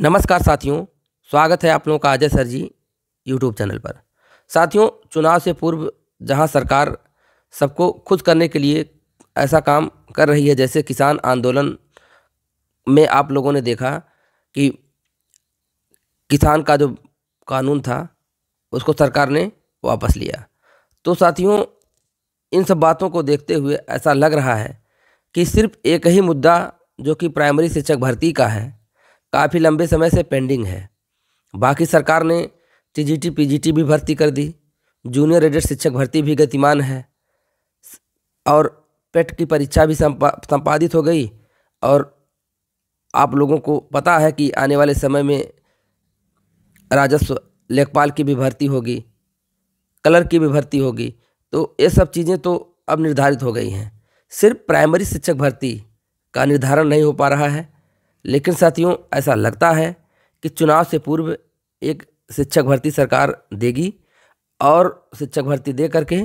नमस्कार साथियों स्वागत है आप लोगों का Ajay sir ji YouTube channel पर साथियों चुनाव से पूर्व जहां सरकार सबको खुद करने के लिए ऐसा काम कर रही है जैसे किसान आंदोलन में आप लोगों ने देखा कि किसान का जो कानून था उसको सरकार ने वापस लिया तो साथियों इन सब बातों को देखते हुए ऐसा लग रहा है कि सिर्फ एक ही मुद्दा जो कि प्राइमरी शिक्षक भर्ती का है काफ़ी लंबे समय से पेंडिंग है बाकी सरकार ने टीजीटी पीजीटी भी भर्ती कर दी जूनियर एडेड शिक्षक भर्ती भी गतिमान है और पेट की परीक्षा भी संपा, संपादित हो गई और आप लोगों को पता है कि आने वाले समय में राजस्व लेखपाल की भी भर्ती होगी कलर की भी भर्ती होगी तो ये सब चीज़ें तो अब निर्धारित हो गई हैं सिर्फ प्राइमरी शिक्षक भर्ती का निर्धारण नहीं हो पा रहा है लेकिन साथियों ऐसा लगता है कि चुनाव से पूर्व एक शिक्षक भर्ती सरकार देगी और शिक्षक भर्ती दे करके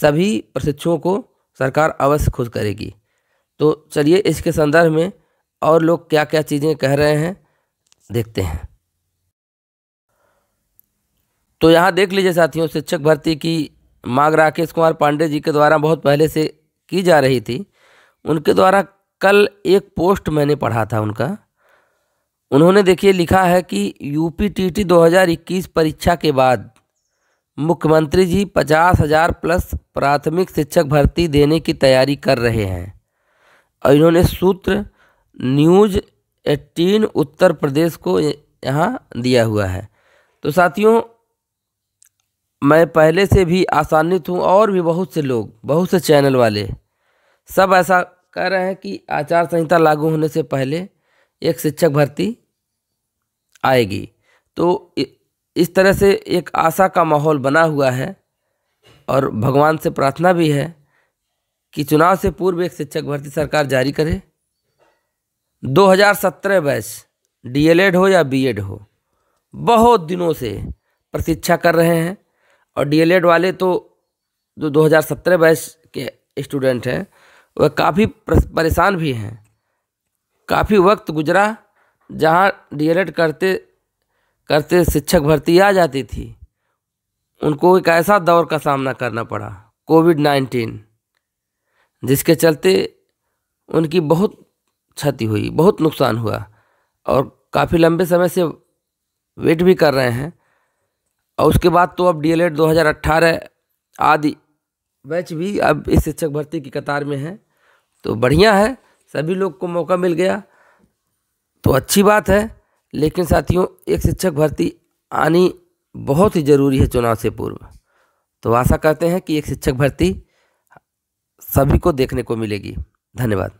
सभी प्रशिक्षुओं को सरकार अवश्य खुद करेगी तो चलिए इसके संदर्भ में और लोग क्या क्या चीज़ें कह रहे हैं देखते हैं तो यहाँ देख लीजिए साथियों शिक्षक भर्ती की मांग राकेश कुमार पांडे जी के द्वारा बहुत पहले से की जा रही थी उनके द्वारा कल एक पोस्ट मैंने पढ़ा था उनका उन्होंने देखिए लिखा है कि यूपी टीटी 2021 परीक्षा के बाद मुख्यमंत्री जी पचास हज़ार प्लस प्राथमिक शिक्षक भर्ती देने की तैयारी कर रहे हैं और इन्होंने सूत्र न्यूज एट्टीन उत्तर प्रदेश को यहाँ दिया हुआ है तो साथियों मैं पहले से भी आसानित हूँ और भी बहुत से लोग बहुत से चैनल वाले सब ऐसा कह रहे हैं कि आचार संहिता लागू होने से पहले एक शिक्षक भर्ती आएगी तो इस तरह से एक आशा का माहौल बना हुआ है और भगवान से प्रार्थना भी है कि चुनाव से पूर्व एक शिक्षक भर्ती सरकार जारी करे 2017 बैच डीएलएड हो या बीएड हो बहुत दिनों से प्रतीक्षा कर रहे हैं और डीएलएड वाले तो जो 2017 बैच के स्टूडेंट हैं वह काफ़ी परेशान भी हैं काफ़ी वक्त गुजरा जहाँ डीएलएड करते करते शिक्षक भर्ती आ जाती थी उनको एक ऐसा दौर का सामना करना पड़ा कोविड नाइन्टीन जिसके चलते उनकी बहुत क्षति हुई बहुत नुकसान हुआ और काफ़ी लंबे समय से वेट भी कर रहे हैं और उसके बाद तो अब डीएलएड 2018 आदि बैच भी अब इस शिक्षक भर्ती की कतार में हैं तो बढ़िया है सभी लोग को मौका मिल गया तो अच्छी बात है लेकिन साथियों एक शिक्षक भर्ती आनी बहुत ही ज़रूरी है चुनाव से पूर्व तो आशा करते हैं कि एक शिक्षक भर्ती सभी को देखने को मिलेगी धन्यवाद